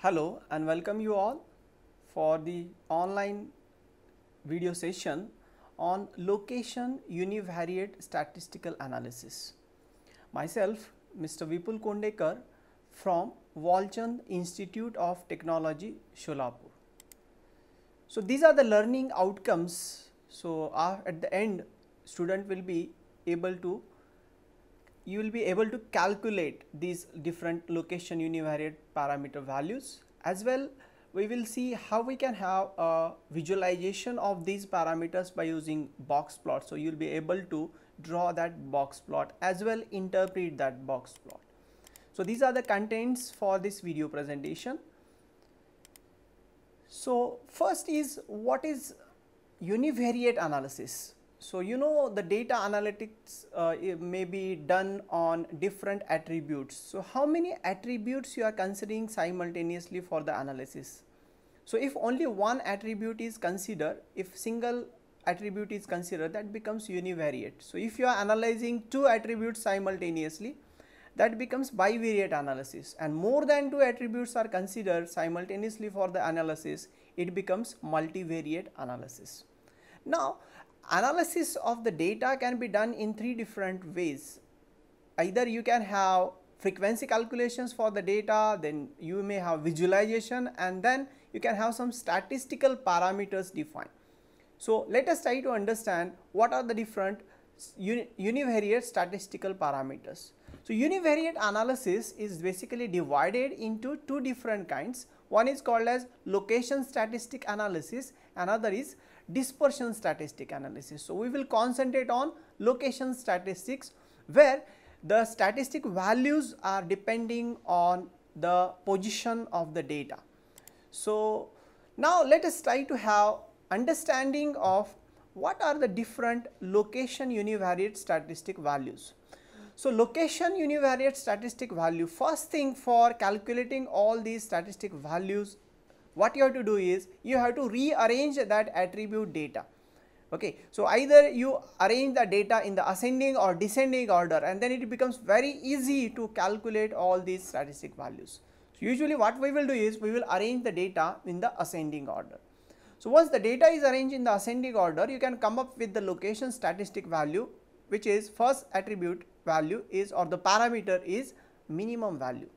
Hello and welcome you all for the online video session on location univariate statistical analysis. Myself Mr. Vipul Kondekar from Walchand Institute of Technology Sholapur. So these are the learning outcomes. So uh, at the end student will be able to you will be able to calculate these different location univariate parameter values as well we will see how we can have a visualization of these parameters by using box plot so you'll be able to draw that box plot as well interpret that box plot so these are the contents for this video presentation so first is what is univariate analysis so you know the data analytics uh, may be done on different attributes. So how many attributes you are considering simultaneously for the analysis? So if only one attribute is considered, if single attribute is considered that becomes univariate. So if you are analyzing two attributes simultaneously that becomes bivariate analysis and more than two attributes are considered simultaneously for the analysis it becomes multivariate analysis. Now analysis of the data can be done in three different ways. Either you can have frequency calculations for the data, then you may have visualization and then you can have some statistical parameters defined. So let us try to understand what are the different uni univariate statistical parameters. So univariate analysis is basically divided into two different kinds. One is called as location statistic analysis, another is dispersion statistic analysis. So, we will concentrate on location statistics where the statistic values are depending on the position of the data. So, now let us try to have understanding of what are the different location univariate statistic values. So, location univariate statistic value first thing for calculating all these statistic values what you have to do is you have to rearrange that attribute data okay so either you arrange the data in the ascending or descending order and then it becomes very easy to calculate all these statistic values so usually what we will do is we will arrange the data in the ascending order so once the data is arranged in the ascending order you can come up with the location statistic value which is first attribute value is or the parameter is minimum value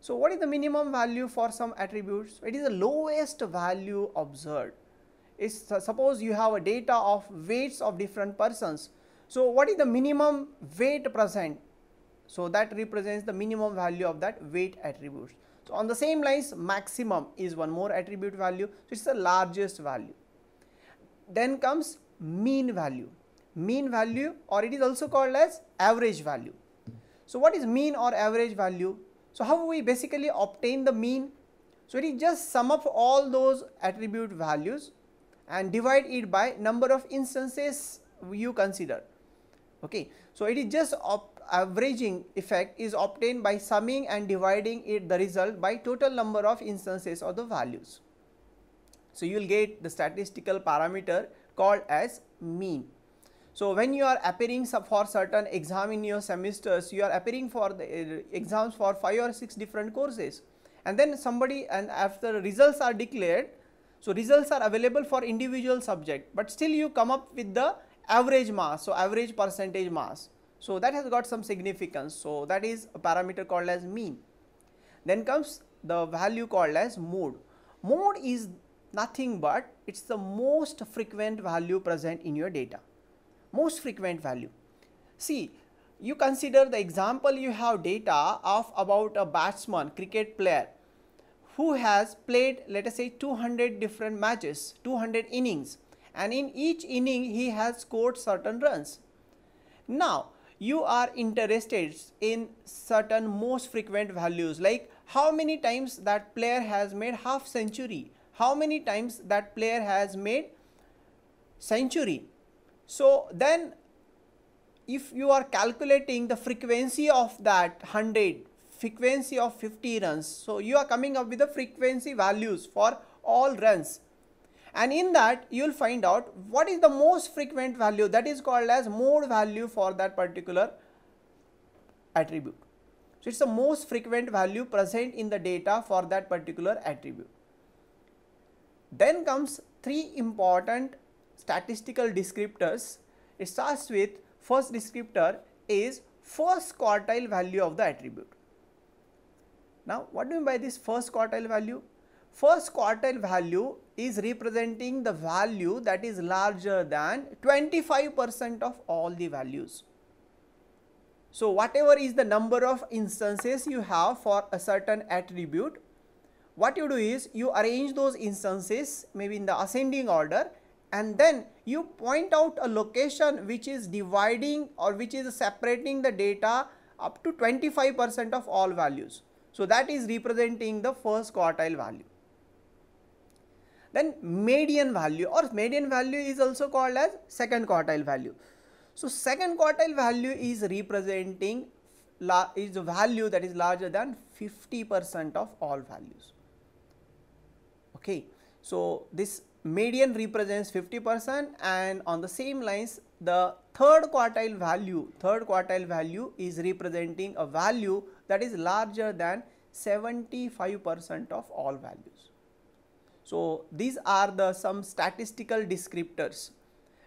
so what is the minimum value for some attributes? It is the lowest value observed. It's, uh, suppose you have a data of weights of different persons. So what is the minimum weight present? So that represents the minimum value of that weight attribute. So on the same lines, maximum is one more attribute value. So it's the largest value. Then comes mean value. Mean value or it is also called as average value. So what is mean or average value? So how we basically obtain the mean? So it is just sum of all those attribute values and divide it by number of instances you consider. Okay, so it is just averaging effect is obtained by summing and dividing it the result by total number of instances or the values. So you will get the statistical parameter called as mean. So when you are appearing for certain exam in your semesters, you are appearing for the uh, exams for five or six different courses. And then somebody and after results are declared, so results are available for individual subject, but still you come up with the average mass, so average percentage mass. So that has got some significance. So that is a parameter called as mean. Then comes the value called as mode. Mode is nothing but it's the most frequent value present in your data most frequent value. See, you consider the example you have data of about a batsman, cricket player who has played let us say 200 different matches, 200 innings and in each inning he has scored certain runs. Now, you are interested in certain most frequent values like how many times that player has made half century, how many times that player has made century so then if you are calculating the frequency of that 100 frequency of 50 runs so you are coming up with the frequency values for all runs and in that you will find out what is the most frequent value that is called as mode value for that particular attribute so it's the most frequent value present in the data for that particular attribute then comes three important statistical descriptors, it starts with first descriptor is first quartile value of the attribute. Now, what do you mean by this first quartile value? First quartile value is representing the value that is larger than 25% of all the values. So, whatever is the number of instances you have for a certain attribute, what you do is you arrange those instances maybe in the ascending order and then you point out a location which is dividing or which is separating the data up to 25% of all values. So that is representing the first quartile value. Then median value or median value is also called as second quartile value. So second quartile value is representing is a value that is larger than 50% of all values. Okay. So this median represents 50% and on the same lines the third quartile value third quartile value is representing a value that is larger than 75% of all values. So, these are the some statistical descriptors.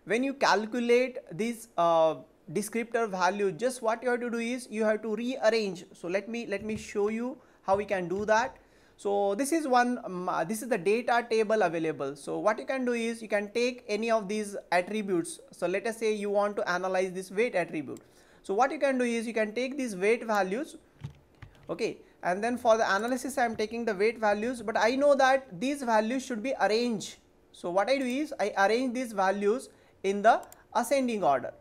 When you calculate these uh, descriptor value just what you have to do is you have to rearrange. So, let me let me show you how we can do that. So this is one, um, uh, this is the data table available. So what you can do is you can take any of these attributes. So let us say you want to analyze this weight attribute. So what you can do is you can take these weight values, okay. And then for the analysis, I am taking the weight values, but I know that these values should be arranged. So what I do is I arrange these values in the ascending order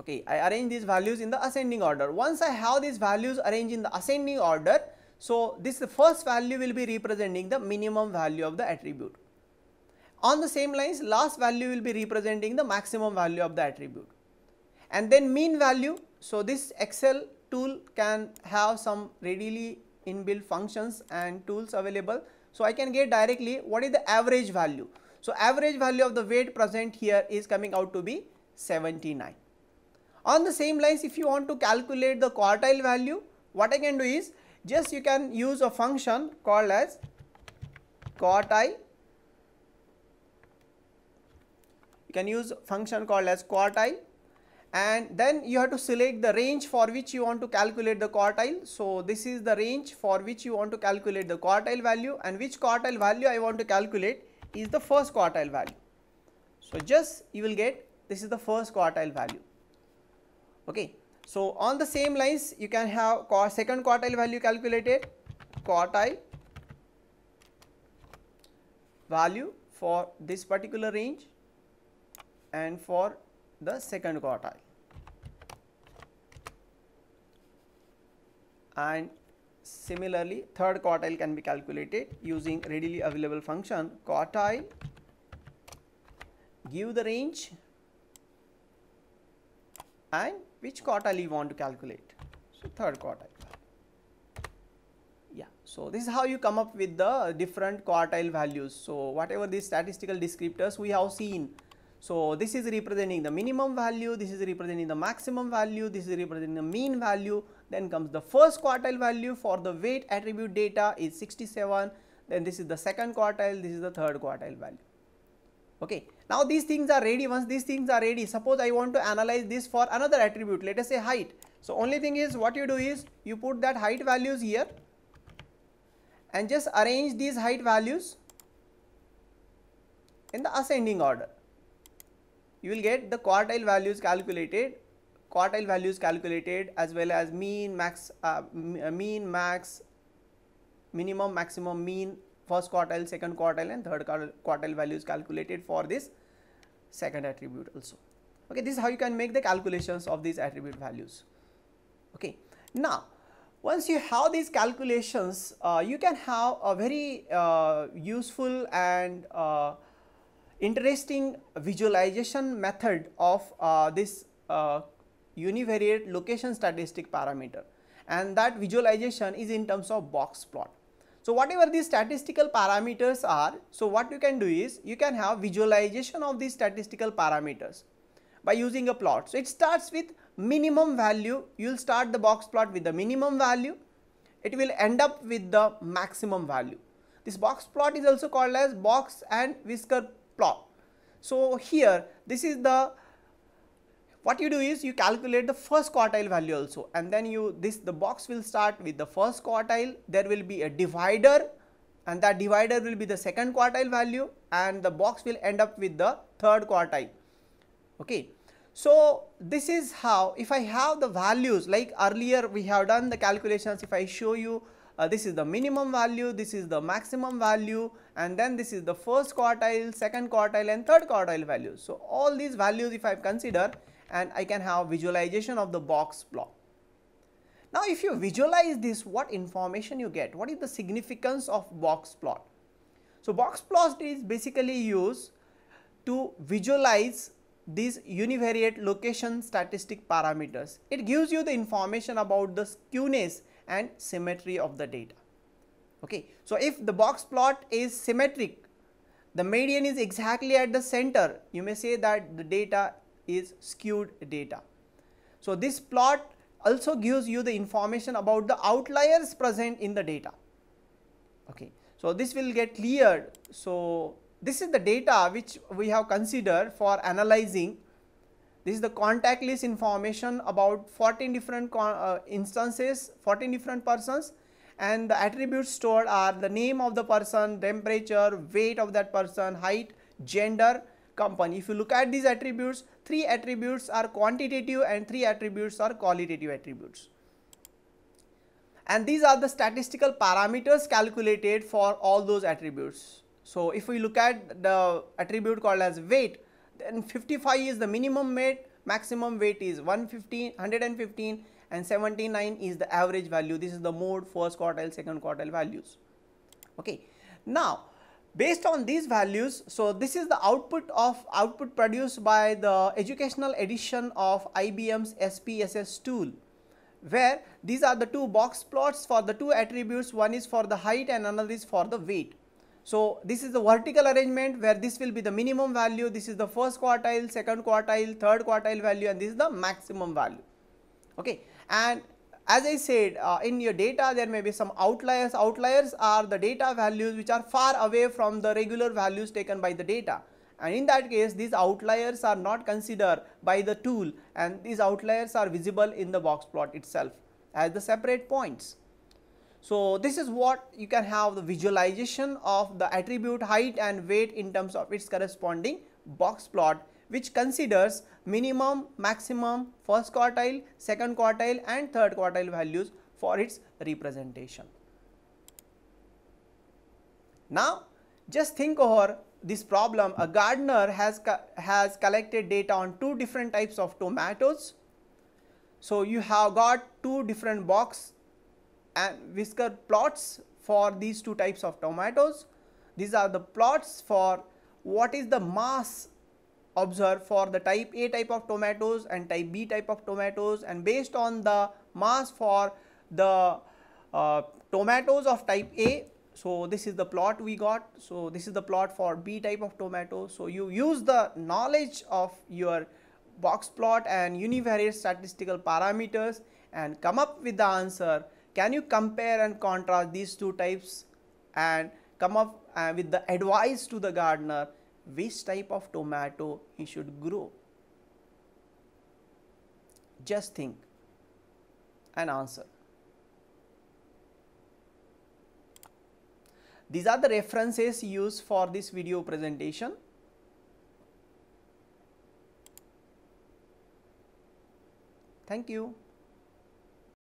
okay I arrange these values in the ascending order once I have these values arranged in the ascending order so this the first value will be representing the minimum value of the attribute on the same lines last value will be representing the maximum value of the attribute and then mean value so this excel tool can have some readily inbuilt functions and tools available so I can get directly what is the average value so average value of the weight present here is coming out to be 79 on the same lines, if you want to calculate the quartile value, what I can do is just you can use a function called as quartile. You can use function called as quartile and then you have to select the range for which you want to calculate the quartile. So this is the range for which you want to calculate the quartile value and which quartile value I want to calculate is the first quartile value. So just you will get this is the first quartile value okay so on the same lines you can have second quartile value calculated quartile value for this particular range and for the second quartile and similarly third quartile can be calculated using readily available function quartile give the range and which quartile you want to calculate. So, third quartile. Yeah. So, this is how you come up with the different quartile values. So, whatever these statistical descriptors we have seen. So, this is representing the minimum value, this is representing the maximum value, this is representing the mean value. Then comes the first quartile value for the weight attribute data is 67. Then this is the second quartile, this is the third quartile value. Okay. Now these things are ready. Once these things are ready, suppose I want to analyze this for another attribute. Let us say height. So only thing is what you do is you put that height values here and just arrange these height values in the ascending order. You will get the quartile values calculated, quartile values calculated as well as mean, max, uh, uh mean, max, minimum, maximum, mean first quartile, second quartile and third quartile values calculated for this second attribute also. Okay, this is how you can make the calculations of these attribute values. Okay, now once you have these calculations, uh, you can have a very uh, useful and uh, interesting visualization method of uh, this uh, univariate location statistic parameter and that visualization is in terms of box plot. So whatever these statistical parameters are, so what you can do is you can have visualization of these statistical parameters by using a plot. So it starts with minimum value, you will start the box plot with the minimum value, it will end up with the maximum value. This box plot is also called as box and whisker plot. So here this is the what you do is you calculate the first quartile value also and then you this the box will start with the first quartile there will be a divider and that divider will be the second quartile value and the box will end up with the third quartile okay so this is how if I have the values like earlier we have done the calculations if I show you uh, this is the minimum value, this is the maximum value and then this is the first quartile, second quartile and third quartile value. So all these values if I consider and I can have visualization of the box plot. Now, if you visualize this, what information you get? What is the significance of box plot? So, box plot is basically used to visualize these univariate location statistic parameters. It gives you the information about the skewness and symmetry of the data. Okay. So, if the box plot is symmetric, the median is exactly at the center, you may say that the data is skewed data. So, this plot also gives you the information about the outliers present in the data. Okay. So, this will get cleared. So, this is the data which we have considered for analyzing. This is the contact list information about 14 different uh, instances, 14 different persons and the attributes stored are the name of the person, temperature, weight of that person, height, gender company. If you look at these attributes, three attributes are quantitative and three attributes are qualitative attributes. And these are the statistical parameters calculated for all those attributes. So if we look at the attribute called as weight, then 55 is the minimum weight, maximum weight is 115, 115 and 79 is the average value. This is the mode, first quartile, second quartile values. Okay. Now, Based on these values, so this is the output of output produced by the educational edition of IBM's SPSS tool where these are the two box plots for the two attributes one is for the height and another is for the weight. So this is the vertical arrangement where this will be the minimum value, this is the first quartile, second quartile, third quartile value and this is the maximum value. Okay. And as I said uh, in your data there may be some outliers. Outliers are the data values which are far away from the regular values taken by the data and in that case these outliers are not considered by the tool and these outliers are visible in the box plot itself as the separate points. So this is what you can have the visualization of the attribute height and weight in terms of its corresponding box plot which considers minimum, maximum, first quartile, second quartile and third quartile values for its representation. Now just think over this problem a gardener has co has collected data on two different types of tomatoes. So you have got two different box and whisker plots for these two types of tomatoes. These are the plots for what is the mass observe for the type A type of tomatoes and type B type of tomatoes and based on the mass for the uh, tomatoes of type A. So, this is the plot we got. So, this is the plot for B type of tomatoes. So, you use the knowledge of your box plot and univariate statistical parameters and come up with the answer. Can you compare and contrast these two types and come up uh, with the advice to the gardener which type of tomato he should grow. Just think and answer. These are the references used for this video presentation. Thank you.